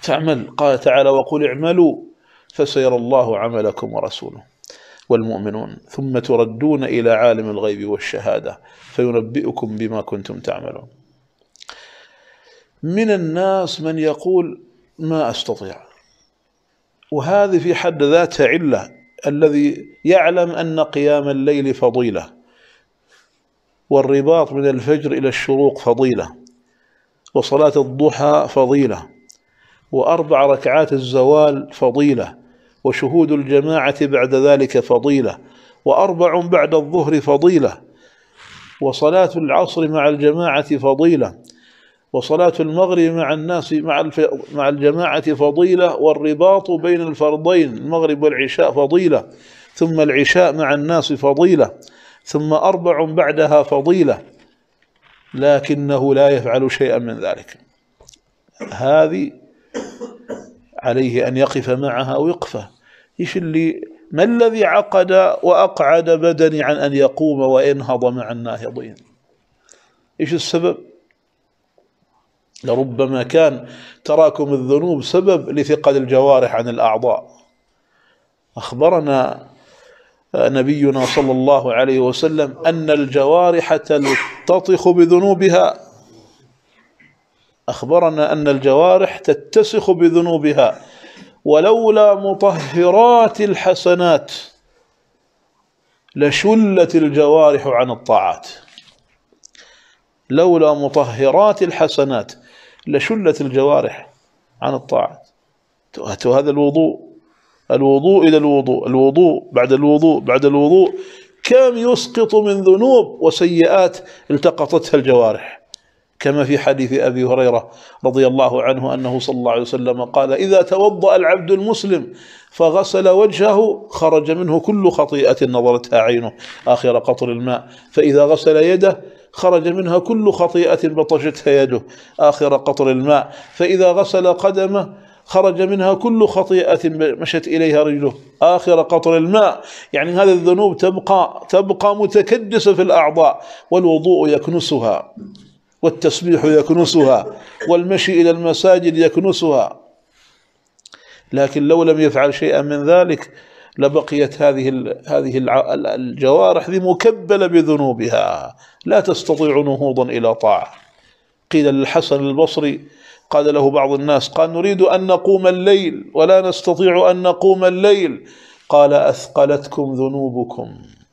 فاعمل قال تعالى وقل اعملوا فسيرى الله عملكم ورسوله والمؤمنون ثم تردون إلى عالم الغيب والشهادة فينبئكم بما كنتم تعملون من الناس من يقول ما أستطيع وهذه في حد ذاتها علة الذي يعلم أن قيام الليل فضيلة والرباط من الفجر إلى الشروق فضيلة وصلاة الضحى فضيلة وأربع ركعات الزوال فضيلة وشهود الجماعة بعد ذلك فضيلة وأربع بعد الظهر فضيلة وصلاة العصر مع الجماعة فضيلة وصلاة المغرب مع الناس مع مع الجماعة فضيلة والرباط بين الفرضين المغرب والعشاء فضيلة ثم العشاء مع الناس فضيلة ثم أربع بعدها فضيلة لكنه لا يفعل شيئا من ذلك هذه عليه أن يقف معها ويقفه إيش اللي ما الذي عقد وأقعد بدني عن أن يقوم وينهض مع الناهضين إيش السبب لربما كان تراكم الذنوب سبب لثقل الجوارح عن الأعضاء أخبرنا نبينا صلى الله عليه وسلم أن الجوارح تلتطخ بذنوبها أخبرنا أن الجوارح تتسخ بذنوبها ولولا مطهرات الحسنات لشلت الجوارح عن الطاعات لولا مطهرات الحسنات لشلت الجوارح عن الطاعات هذا الوضوء الوضوء إلى الوضوء الوضوء بعد الوضوء بعد الوضوء كم يسقط من ذنوب وسيئات التقطتها الجوارح كما في حديث أبي هريرة رضي الله عنه أنه صلى الله عليه وسلم قال إذا توضأ العبد المسلم فغسل وجهه خرج منه كل خطيئة نظرتها عينه آخر قطر الماء فإذا غسل يده خرج منها كل خطيئة بطشتها يده آخر قطر الماء فإذا غسل قدمه خرج منها كل خطيئة مشت إليها رجله آخر قطر الماء يعني هذه الذنوب تبقى تبقى متكدسة في الأعضاء والوضوء يكنسها والتسبيح يكنسها والمشي إلى المساجد يكنسها لكن لو لم يفعل شيئا من ذلك لبقيت هذه هذه الجوارح ذي مكبلة بذنوبها لا تستطيع نهوضا إلى طاعة قيل للحسن البصري قال له بعض الناس قال نريد أن نقوم الليل ولا نستطيع أن نقوم الليل قال أثقلتكم ذنوبكم